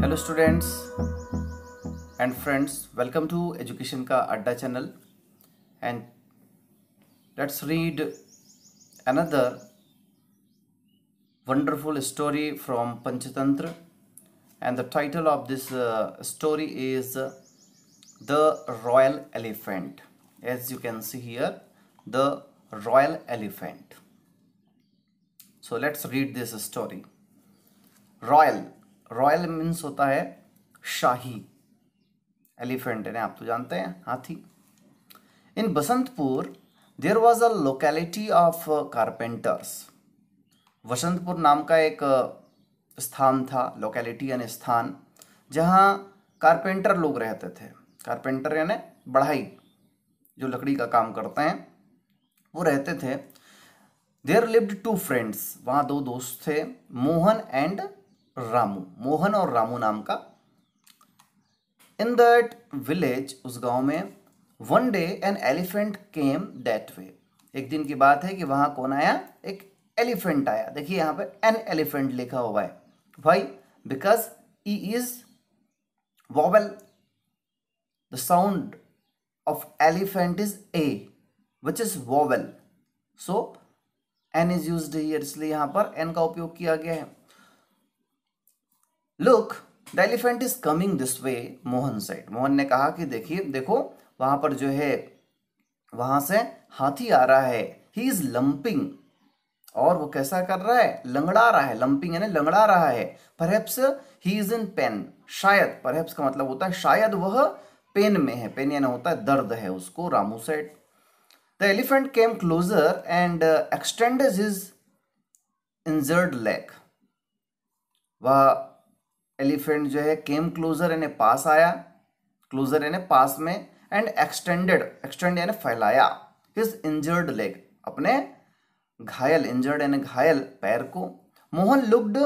Hello, students and friends. Welcome to Education Ka Adha channel. And let's read another wonderful story from panchatantra and the title of this uh, story is the royal elephant as you can see here the royal elephant so let's read this story royal royal means होता है शाही elephant है आप तो जानते हैं हाथी in Basantpur there was a locality of carpenters Vasantpur नाम का एक uh, स्थान था लोकेलिटी यानी स्थान जहाँ कारपेंटर लोग रहते थे कारपेंटर यानी बढ़ाई जो लकड़ी का काम करते हैं वो रहते थे देर लिव्ड टू फ्रेंड्स वहाँ दो दोस्त थे मोहन एंड रामू मोहन और रामू नाम का इन दैट विलेज उस गांव में one day an elephant came that way एक दिन की बात है कि वहां कौन आया एक एलिफेंट आया देखिए यहां पर एन एलिफेंट लिखा हुआ है भाई because E is vowel the sound of elephant is A which is vowel so an is use here इसलिए यहां पर एन का उपयोग किया गया है look the elephant is coming this way Mohan side Mohan ने कहा कि देखिए देखो वहां पर जो है वहां से हाथी आ रहा है ही इज लंपिंग और वो कैसा कर रहा है लंगड़ा रहा है लंपिंग यानी लंगड़ा रहा है perhaps he is in pain शायद परहेप्स का मतलब होता है शायद वह पेन में है पेन यानी होता है दर्द है उसको Ramu said the elephant came closer and extended his injured leg वह एलिफेंट जो है केम क्लोजर यानी पास आया क्लोजर यानी पास में एंड एक्सटेंडेड एक्सटेंड यानी फैलाया हिज इंजर्ड लेग अपने घायल इंजर्ड यानी घायल पैर को Mohan looked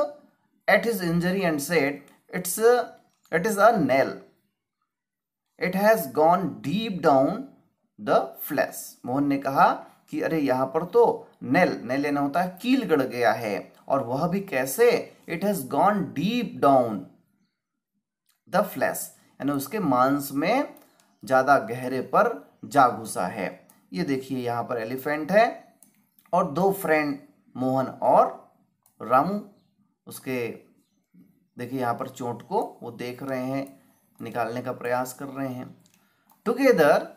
at his injury and said it's it is a nail it has gone deep down the flesh Mohan ने कहा कि अरे यहां पर तो नेल नेल लेना होता है कील गड़ गया है और वह भी कैसे it has gone deep down the flesh यानी उसके मांस में ज़्यादा गहरे पर जा घुसा है ये देखिए यहाँ पर एलिफेंट है और दो फ्रेंड मोहन और रामू उसके देखिए यहाँ पर चोट को वो देख रहे हैं निकालने का प्रयास कर रहे हैं together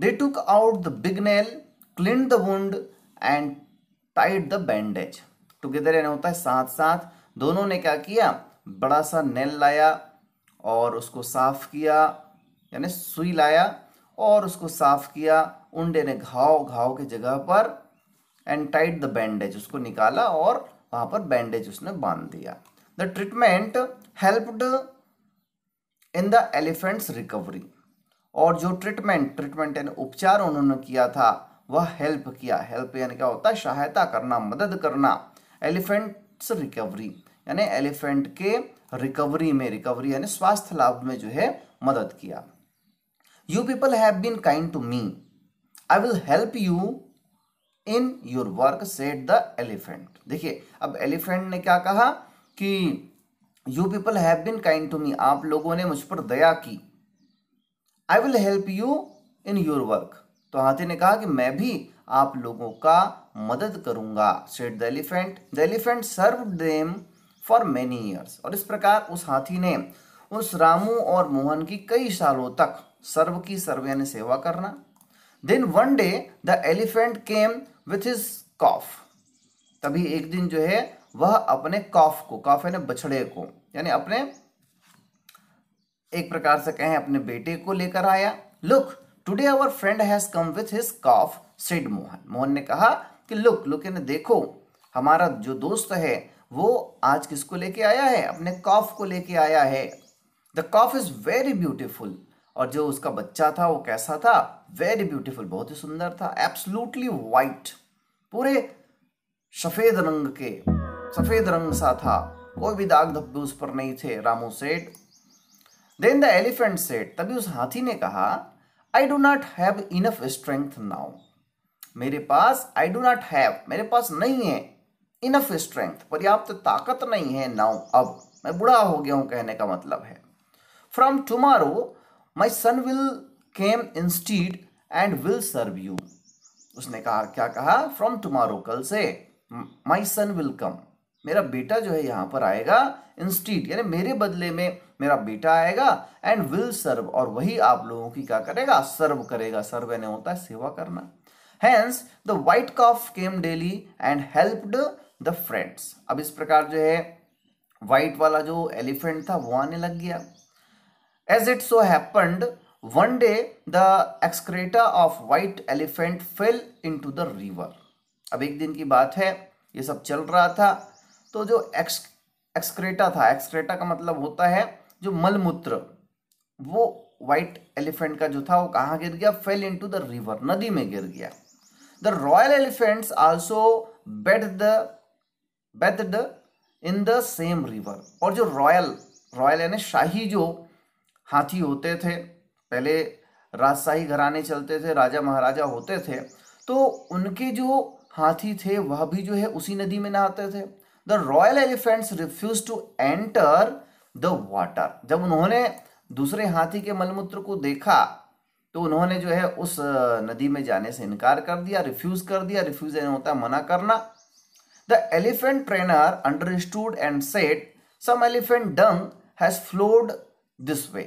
they took out the big nail clean the wound and tied the bandage together यानी होता है साथ साथ दोनों ने क्या किया बड़ा सा नेल लाया और उसको साफ किया यानी सुई लाया और उसको साफ किया उंडे ने घाव घाव की जगह पर एंड टाइट द बैंडेज उसको निकाला और वहां पर बैंडेज उसने बांध दिया the treatment helped in the elephant's recovery और जो ट्रीटमेंट ट्रीटमेंट यानी उपचार उन्होंने किया था वह हेल्प किया हेल्प यानी क्या होता है सहायता करना मदद करना एलिफेंट्स रिकवरी यानी एलिफेंट के रिकवरी में रिकवरी यानी स्वास्थ्य लाभ में जो है मदद किया you people have been kind to me I will help you in your work said the elephant देखिए अब एलिफेंट ने क्या कहा कि you people have been kind to me आप लोगों ने मुझ पर दया की I will help you in your work तो हाथी ने कहा कि मैं भी आप लोगों का मदद करूंगा said the elephant the elephant serve them for many years और इस प्रकार उस हाथी ने उस रामू और मोहन की कई सालों तक सर्व की सर्व यानी सेवा करना then one day the elephant came with his calf तभी एक दिन जो है वह अपने कॉफ को कॉफ यानी बछड़े को यानी अपने एक प्रकार से कहें अपने बेटे को लेकर आया look today our friend has come with his calf said Mohan Mohan ने कहा कि लुक लुक इन देखो हमारा जो दोस्त है वो आज किसको लेके आया है अपने कॉफ को लेके आया है the calf is very beautiful और जो उसका बच्चा था वो कैसा था वेरी ब्यूटिफुल बहुत ही सुंदर था एब्सोल्युटली वाइट पूरे सफेद रंग के सफेद रंग सा था कोई भी दाग धब्बे उस पर नहीं थे रामू सेठ देन द एलिफेंट सेठ तभी उस हाथी ने कहा I do not have enough strength now मेरे पास आई डो नॉट हैव मेरे पास नहीं है इनफ स्ट्रेंथ पर्याप्त ताकत नहीं है नाउ अब मैं बुढ़ा हो गया हूं कहने का मतलब है from tomorrow my son will came instead and will serve you उसने कहा क्या कहा फ्रॉम टुमारो कल से माई सन विल कम मेरा बेटा जो है यहाँ पर आएगा इंस्टीट यानी मेरे बदले में मेरा बेटा आएगा एंड विल सर्व और वही आप लोगों की क्या करेगा सर्व करेगा सर्व यानी होता है सेवा करना hence the white calf came daily and helped the friends अब इस प्रकार जो है वाइट वाला जो एलिफेंट था वो आने लग गया as it so happened one day the excreta of white elephant fell in to the river अब एक दिन की बात है ये सब चल रहा था तो जो एक्स एक्सक्रेटा था एक्सक्रेटा का मतलब होता है जो मलमूत्र वो व्हाइट एलिफेंट का जो था वो कहाँ गिर गया fell in to the river नदी में गिर गया the royal elephants also bathed the the in the same river और जो रॉयल रॉयल यानी शाही जो हाथी होते थे पहले राजशाही घराने चलते थे राजा महाराजा होते थे तो उनके जो हाथी थे वह भी जो है उसी नदी में नहाते थे the royal elephants refuse to enter the water जब उन्होंने दूसरे हाथी के मलमूत्र को देखा तो उन्होंने जो है उस नदी में जाने से इनकार कर दिया रिफ्यूज कर दिया रिफ्यूज होता है मना करना the elephant trainer understood and said some elephant dung has flowed this way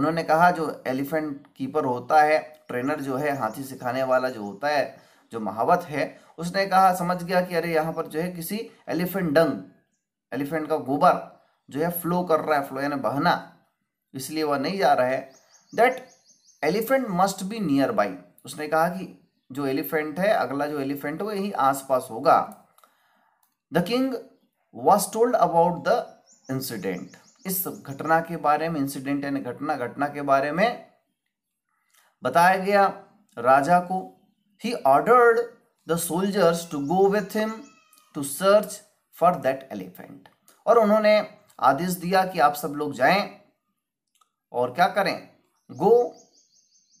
उन्होंने कहा जो एलिफेंट कीपर होता है ट्रेनर जो है हाथी सिखाने वाला जो होता है जो महावत है उसने कहा समझ गया कि अरे यहाँ पर जो है किसी एलिफेंट डंग एलिफेंट का गोबर जो है फ्लो कर रहा है फ्लो यानी बहना इसलिए वह नहीं जा रहा है that elephant must be near by उसने कहा कि जो एलिफेंट है अगला जो एलिफेंट वो यही आसपास होगा the king was told about the incident इस घटना के बारे में इंसिडेंट यानी घटना घटना के बारे में बताया गया राजा को he ordered the soldiers to go with him to search for that elephant और उन्होंने आदेश दिया कि आप सब लोग जाएं और क्या करें go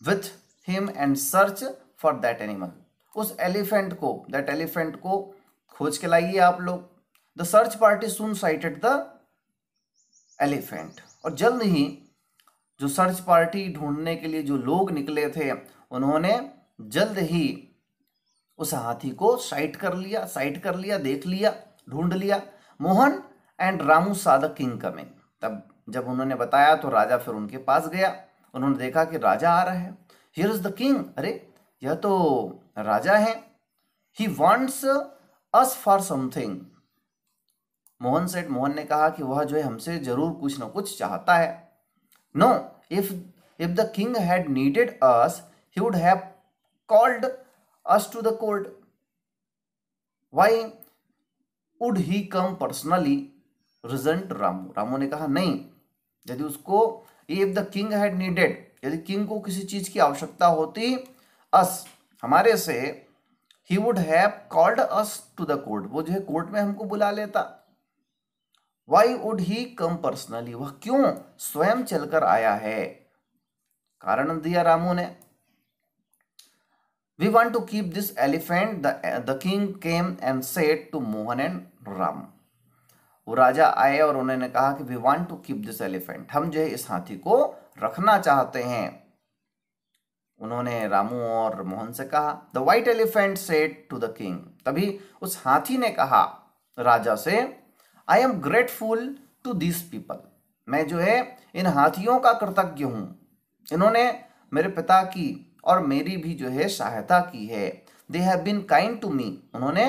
with him and search for that animal उस एलिफेंट को दैट एलिफेंट को खोज के लाइए आप लोग the search party soon sighted the elephant और जल्द ही जो सर्च पार्टी ढूंढने के लिए जो लोग निकले थे उन्होंने जल्द ही उस हाथी को साइट कर लिया साइट कर लिया देख लिया ढूंढ लिया मोहन एंड रामू साधक किंग कमिंग तब जब उन्होंने बताया तो राजा फिर उनके पास गया उन्होंने देखा कि राजा आ रहा है हियर इज द किंग अरे यह तो राजा है he wants us for something Mohan said Mohan ने कहा कि वह जो है हमसे जरूर कुछ ना कुछ चाहता है no if if the king had needed us he would have called us to the court why would he come personally resent Ramu Ramu ने कहा नहीं यदि उसको if the king had needed यदि किंग को किसी चीज की आवश्यकता होती अस हमारे से he would have called us to the court वो जो है कोर्ट में हमको बुला लेता why would he come personally वह क्यों स्वयं चलकर आया है कारण दिया रामू ने We want to keep this elephant. The, uh, the king came and said to Mohan and Ram. वो राजा आए और उन्होंने कहा कि we want to keep this elephant हम जो है इस हाथी को रखना चाहते हैं उन्होंने रामू और मोहन से कहा the white elephant said to the king तभी उस हाथी ने कहा राजा से I am grateful to this people मैं जो है इन हाथियों का कृतज्ञ हूं इन्होंने मेरे पिता की और मेरी भी जो है सहायता की है they have been kind to me उन्होंने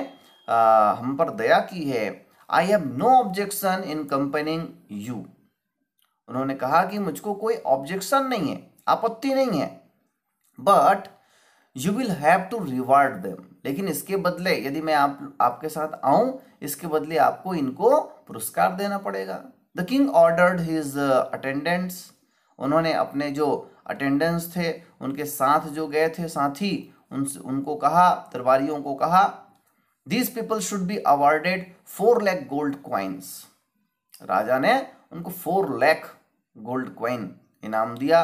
आ, हम पर दया की है I have no objection in accompanying you उन्होंने कहा कि मुझको कोई ऑब्जेक्शन नहीं है आपत्ति नहीं है but you will have to reward them लेकिन इसके बदले यदि मैं आप आपके साथ आऊं इसके बदले आपको इनको पुरस्कार देना पड़ेगा the king ordered his attendants उन्होंने अपने जो अटेंडेंस थे उनके साथ जो गए थे साथी उन उनको कहा दरबारियों को कहा these people should be awarded four lakh gold coins राजा ने उनको फोर लैख गोल्ड क्वाइन इनाम दिया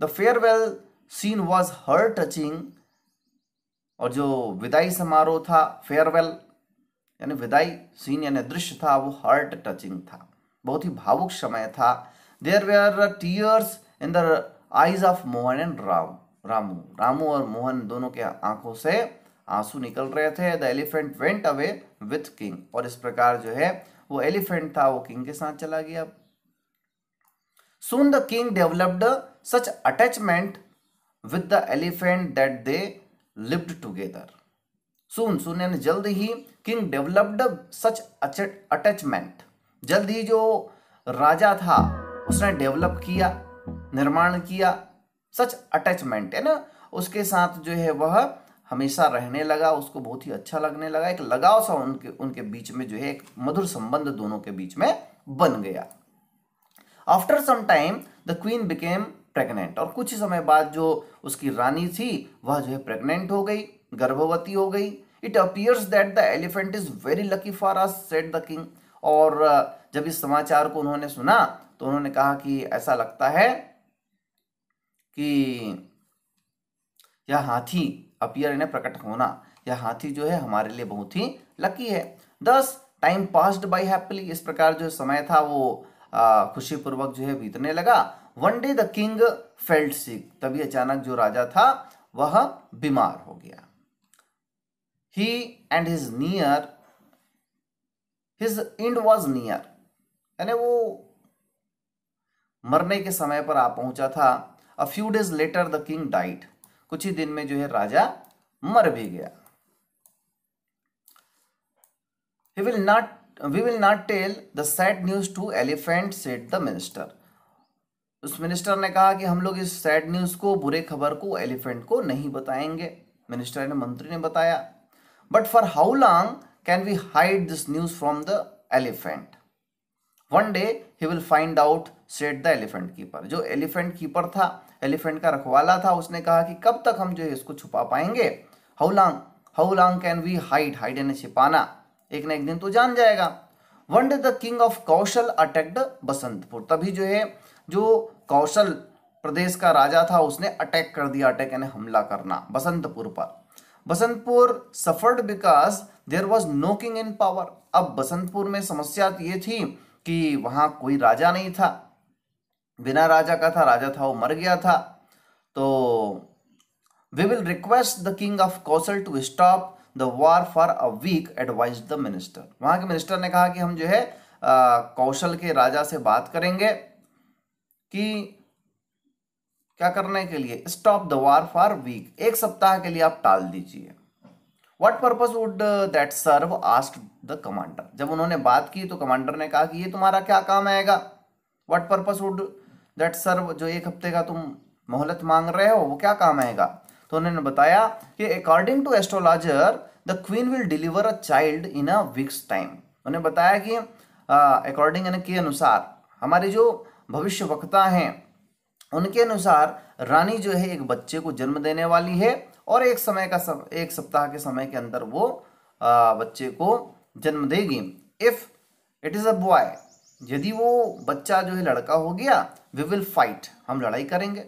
the farewell scene was heart touching और जो विदाई समारोह था फेयरवेल यानी विदाई सीन यानी दृश्य था वो हार्ट टचिंग था बहुत ही भावुक समय था there were uh, tears in the eyes of Mohan and Ram. Ramu. Ramu और मोहन दोनों के आंखों से आंसू निकल रहे थे the elephant went away with king और इस प्रकार जो है वो एलिफेंट था वो किंग के साथ चला गया soon the king developed such attachment with the elephant that they lived together soon soon यानी जल्द ही किंग डेवलप्ड सच अटैचमेंट जल्द ही जो राजा था उसने डेवलप किया निर्माण किया सच अटैचमेंट है ना उसके साथ जो है वह हमेशा रहने लगा उसको बहुत ही अच्छा लगने लगा एक लगाव सा उनके उनके बीच में जो है एक मधुर संबंध दोनों के बीच में बन गया after some time the queen became pregnant और कुछ ही समय बाद जो उसकी रानी थी वह जो है प्रेग्नेंट हो गई गर्भवती हो गई it appears that the elephant is very lucky for us said the king और जब इस समाचार को उन्होंने सुना तो उन्होंने कहा कि ऐसा लगता है कि यह हाथी अपियर यानी प्रकट होना यह हाथी जो है हमारे लिए बहुत ही लकी है दस टाइम पास्ड बाई हैप्पीली इस प्रकार जो समय था वो खुशीपूर्वक जो है बीतने लगा one day the king fell sick तभी अचानक जो राजा था वह बीमार हो गया he and his near his end was near यानी वो मरने के समय पर आ पहुंचा था a few days later the king died कुछ ही दिन में जो है राजा मर भी गया he will not we will not tell the sad news to elephant said the minister उस मिनिस्टर ने कहा कि हम लोग इस सैड न्यूज को बुरे खबर को एलिफेंट को नहीं बताएंगे मिनिस्टर ने मंत्री ने बताया but for how long can we hide this news from the elephant one day he will find out said the elephant keeper जो एलिफेंट कीपर था एलिफेंट का रखवाला था उसने कहा कि कब तक हम जो है इसको छुपा पाएंगे how long how long can we hide hide an छिपाना एक ना एक दिन तो जान जाएगा one day the king of Kaushal attacked Basantpur तभी जो है जो कौशल प्रदेश का राजा था उसने अटैक कर दिया अटैक यानी हमला करना बसंतपुर पर Basantpur suffered because there was no king in power अब बसंतपुर में समस्या ये थी कि वहाँ कोई राजा नहीं था बिना राजा का था राजा था वो मर गया था तो we will request the king of Kaushal to stop the war for a week advised the minister वहाँ के मिनिस्टर ने कहा कि हम जो है कौशल के राजा से बात करेंगे कि क्या करने के लिए stop the war for week एक सप्ताह के लिए आप टाल दीजिए what purpose would that serve asked the commander जब उन्होंने बात की तो कमांडर ने कहा कि ये तुम्हारा क्या काम आएगा what purpose would that serve जो एक हफ्ते का तुम मोहलत मांग रहे हो वो क्या काम आएगा तो उन्होंने बताया कि according to astrologer the queen will deliver a child in a week's time उन्हें बताया कि अकॉर्डिंग uh, के अनुसार हमारे जो भविष्य वक्ता हैं उनके अनुसार रानी जो है एक बच्चे को जन्म देने वाली है और एक समय का सम, एक सप्ताह के समय के अंदर वो आ, बच्चे को जन्म देगी if it is a boy यदि वो बच्चा जो है लड़का हो गया वी विल फाइट हम लड़ाई करेंगे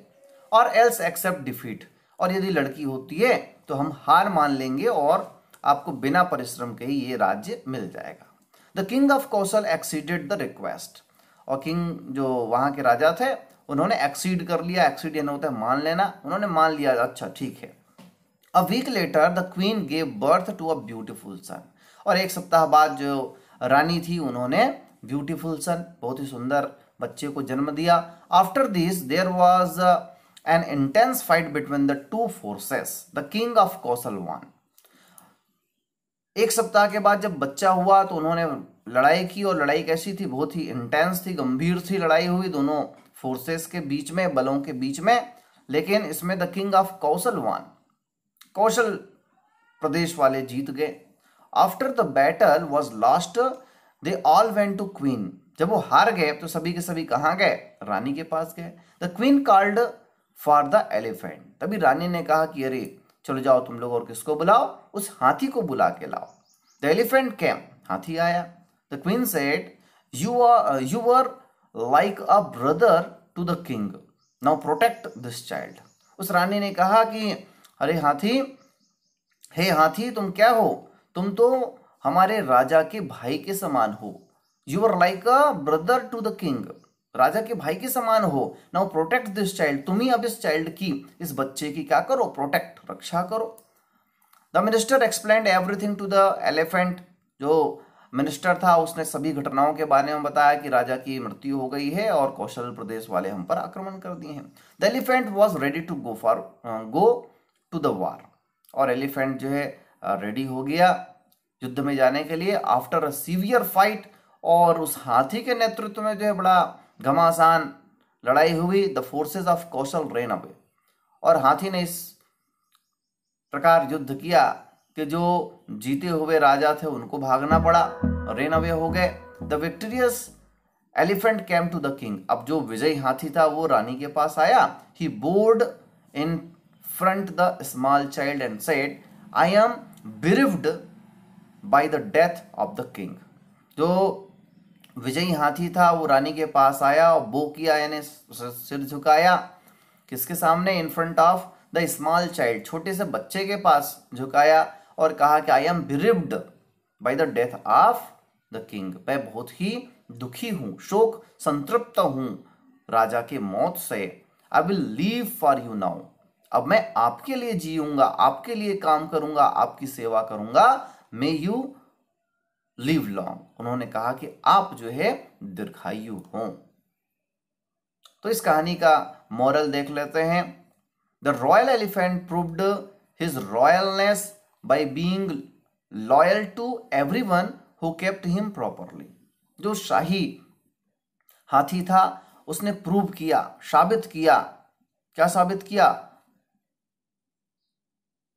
और एल्स एक्सेप्ट डिफीट और यदि लड़की होती है तो हम हार मान लेंगे और आपको बिना परिश्रम के ही ये राज्य मिल जाएगा the king of Kaushal accepted the request और किंग जो वहाँ के राजा थे उन्होंने एक्सीड कर लिया एक्सीड यानी होता है मान लेना उन्होंने मान लिया अच्छा ठीक है a week later the queen gave birth to a beautiful son और एक सप्ताह बाद जो रानी थी उन्होंने ब्यूटीफुल सन बहुत ही सुंदर बच्चे को जन्म दिया after this there was an intense fight between the two forces the king of Kaushal won एक सप्ताह के बाद जब बच्चा हुआ तो उन्होंने लड़ाई की और लड़ाई कैसी थी बहुत ही इंटेंस थी गंभीर थी लड़ाई हुई दोनों फोर्सेस के बीच में बलों के बीच में लेकिन इसमें the king of Kaushal won Kaushal प्रदेश वाले जीत गए after the battle was lost they all went to queen जब वो हार गए तो सभी के सभी कहाँ गए रानी के पास गए the queen called for the elephant तभी रानी ने कहा कि अरे चलो जाओ तुम लोग और किसको बुलाओ उस हाथी को बुला के लाओ द एलिफेंट कैम हाथी आया the queen said you are you are like a brother to the king now protect this child उस रानी ने कहा कि अरे हाथी हे हाथी तुम क्या हो तुम तो हमारे राजा के भाई के समान हो you are like a brother to the king राजा के भाई के समान हो नाउ प्रोटेक्ट दिस चाइल्ड तुम ही अब इस चाइल्ड की इस बच्चे की क्या करो प्रोटेक्ट रक्षा करो the minister explain everything to the elephant जो मिनिस्टर था उसने सभी घटनाओं के बारे में बताया कि राजा की मृत्यु हो गई है और कौशल प्रदेश वाले हम पर आक्रमण कर दिए हैं the elephant was ready to go for go to the war और एलिफेंट जो है रेडी हो गया युद्ध में जाने के लिए आफ्टर अ सीवियर फाइट और उस हाथी के नेतृत्व में जो है बड़ा घमासान लड़ाई हुई the forces of Kaushal ran away और हाथी ने इस प्रकार युद्ध किया कि जो जीते हुए राजा थे उनको भागना पड़ा रेन अवे हो गए the victorious elephant came to the king अब जो विजयी हाथी था वो रानी के पास आया he bowed in front the small child and said, I am bereaved by the death of the king. जो विजयी हाथी था वो रानी के पास आया और बोकिया यानी सिर झुकाया किसके सामने in front of the small child छोटे से बच्चे के पास झुकाया और कहा कि I am bereaved by the death of the king मैं बहुत ही दुखी हूँ शोक संतृप्त हूँ राजा के मौत से I will leave for you now अब मैं आपके लिए जीऊंगा आपके लिए काम करूंगा आपकी सेवा करूंगा मे यू लिव लॉन्ग उन्होंने कहा कि आप जो है दीर्घायु हो तो इस कहानी का मॉरल देख लेते हैं the royal elephant proved his royalness by being loyal to everyone who kept him properly जो शाही हाथी था उसने प्रूव किया साबित किया क्या साबित किया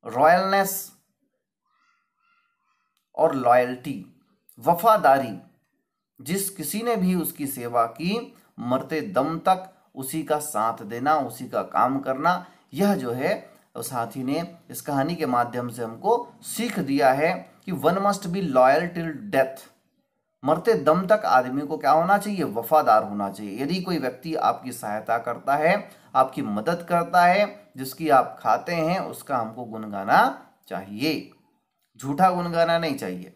रॉयलनेस और लॉयल्टी वफादारी जिस किसी ने भी उसकी सेवा की मरते दम तक उसी का साथ देना उसी का काम करना यह जो है उस हाथी ने इस कहानी के माध्यम से हमको सीख दिया है कि one must be loyal till death मरते दम तक आदमी को क्या होना चाहिए वफादार होना चाहिए यदि कोई व्यक्ति आपकी सहायता करता है आपकी मदद करता है जिसकी आप खाते हैं उसका हमको गुनगाना चाहिए झूठा गुनगाना नहीं चाहिए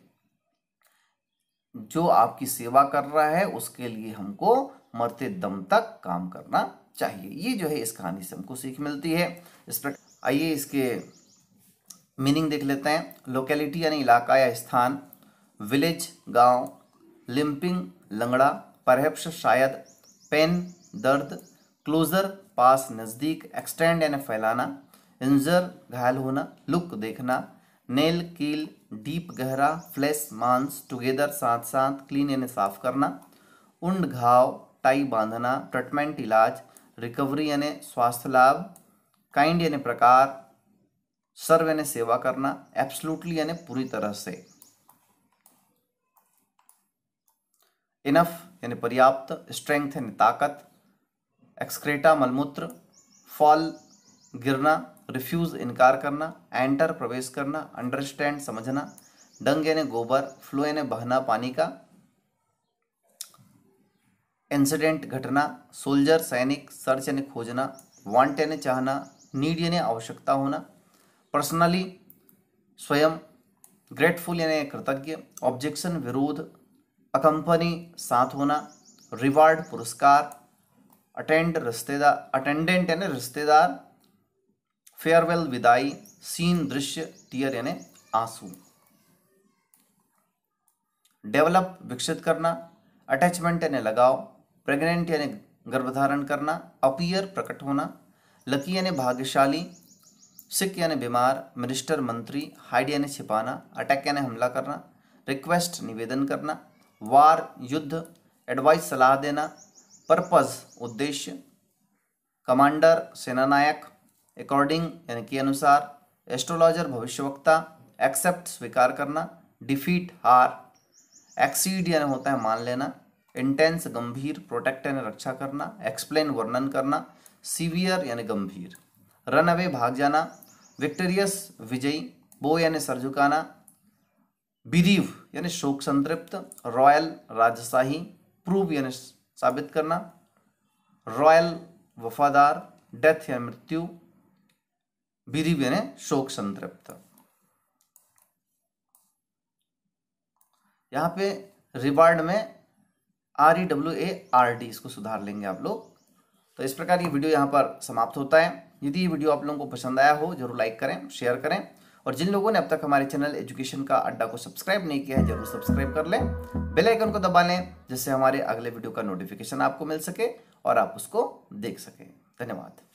जो आपकी सेवा कर रहा है उसके लिए हमको मरते दम तक काम करना चाहिए ये जो है इस कहानी से हमको सीख मिलती है इस पर आइए इसके मीनिंग देख लेते हैं लोकेलिटी यानी इलाका या स्थान विलेज गांव लिम्पिंग लंगड़ा परहेप्स शायद पेन दर्द क्लोजर पास नज़दीक एक्सटेंड यानी फैलाना इंजर घायल होना लुक देखना नेल कील डीप गहरा फ्लैश मांस टुगेदर साथ साथ क्लीन यानी साफ करना उंड घाव टाई बांधना ट्रीटमेंट इलाज रिकवरी यानी स्वास्थ्य लाभ काइंड यानी प्रकार सर्व यानी सेवा करना एब्सलूटली यानी पूरी तरह से इनफ यानी पर्याप्त स्ट्रेंथ यानी ताकत एक्सक्रेटा मलमूत्र फॉल गिरना रिफ्यूज इनकार करना एंटर प्रवेश करना अंडरस्टैंड समझना डंग यानी गोबर फ्लो यानी बहना पानी का इंसिडेंट घटना सोल्जर सैनिक सर्च यानी खोजना वांट यानी चाहना नीड यानी आवश्यकता होना पर्सनली स्वयं ग्रेटफुल यानी कृतज्ञ ऑब्जेक्शन विरोध अकंपनी साथ होना रिवार्ड पुरस्कार अटेंड रिश्तेदार अटेंडेंट यानी रिश्तेदार फेयरवेल विदाई सीन दृश्य टीयर यानी आंसू डेवलप विकसित करना अटैचमेंट यानी लगाव प्रेग्नेंट यानी गर्भधारण करना अपीयर प्रकट होना लकी यानी भाग्यशाली सिक यानी बीमार मिनिस्टर मंत्री हाइड यानी छिपाना अटैक यानी हमला करना रिक्वेस्ट निवेदन करना वार युद्ध एडवाइस सलाह देना पर्पज़ उद्देश्य कमांडर सेनानायक अकॉर्डिंग यानी के अनुसार एस्ट्रोलॉजर भविष्यवक्ता एक्सेप्ट स्वीकार करना डिफीट हार एक्सीड यानी होता है मान लेना इंटेंस गंभीर प्रोटेक्ट यानी रक्षा करना एक्सप्लेन वर्णन करना सीवियर यानी गंभीर रन अवे भाग जाना विक्टोरियस विजयी बो यानी सर झुकाना बिरीव यानी शोक संतृप्त रॉयल राजशाही प्रूव यानी साबित करना रॉयल वफादार डेथ या मृत्यु बिरीव यानी शोक संतृप्त यहाँ पे रिवार्ड में R E W A R D इसको सुधार लेंगे आप लोग तो इस प्रकार की वीडियो यहां पर समाप्त होता है यदि ये वीडियो आप लोगों को पसंद आया हो जरूर लाइक करें शेयर करें और जिन लोगों ने अब तक हमारे चैनल एजुकेशन का अड्डा को सब्सक्राइब नहीं किया है जरूर सब्सक्राइब कर लें बेल आइकन को दबा लें जिससे हमारे अगले वीडियो का नोटिफिकेशन आपको मिल सके और आप उसको देख सकें धन्यवाद